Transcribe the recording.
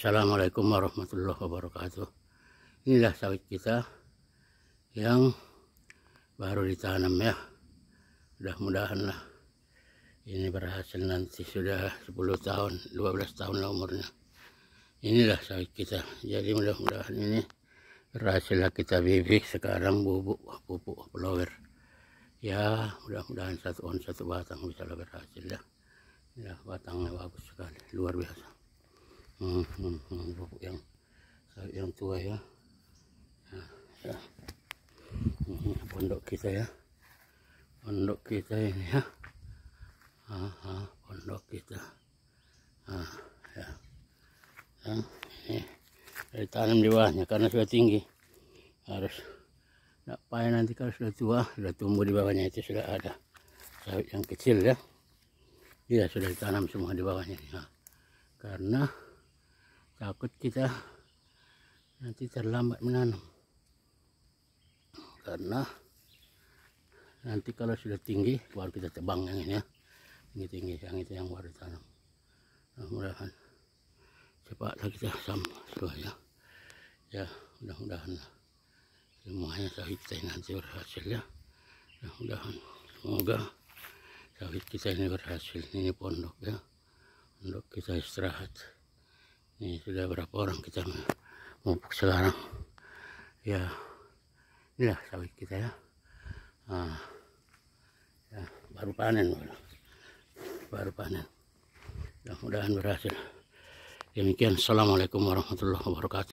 Assalamualaikum warahmatullahi wabarakatuh. Inilah sawit kita yang baru ditanam ya. Mudah-mudahan lah ini berhasil nanti sudah 10 tahun, 12 tahun lah umurnya. Inilah sawit kita. Jadi mudah-mudahan ini berhasil lah kita bibik sekarang bubuk pupuk flower. Ya, mudah-mudahan satu on satu batang bisa berhasil ya. Ya, batangnya bagus sekali, luar biasa hmm, hmm, hmm yang yang tua ya, nah, ya. Hmm, pondok kita ya pondok kita ini ya ah, ah pondok kita ah ya. Ya, ini dari tanam di bawahnya karena sudah tinggi harus tidak payah nanti kalau sudah tua sudah tumbuh di bawahnya itu sudah ada sawit yang kecil ya iya sudah ditanam semua di bawahnya ya. karena takut kita nanti terlambat menanam karena nanti kalau sudah tinggi baru kita tebang yang ini ya tinggi-tinggi yang itu yang baru tanam nah, mudah-mudahan cepatlah kita sampai ya ya mudah-mudahan semuanya sawit saya nanti berhasil ya mudah-mudahan semoga sawit kita ini berhasil ini pondok ya pondok kita istirahat ini sudah berapa orang kita mumpuk sekarang ya inilah sawit kita ya, nah, ya baru panen baru panen ya, mudah-mudahan berhasil demikian assalamualaikum warahmatullahi wabarakatuh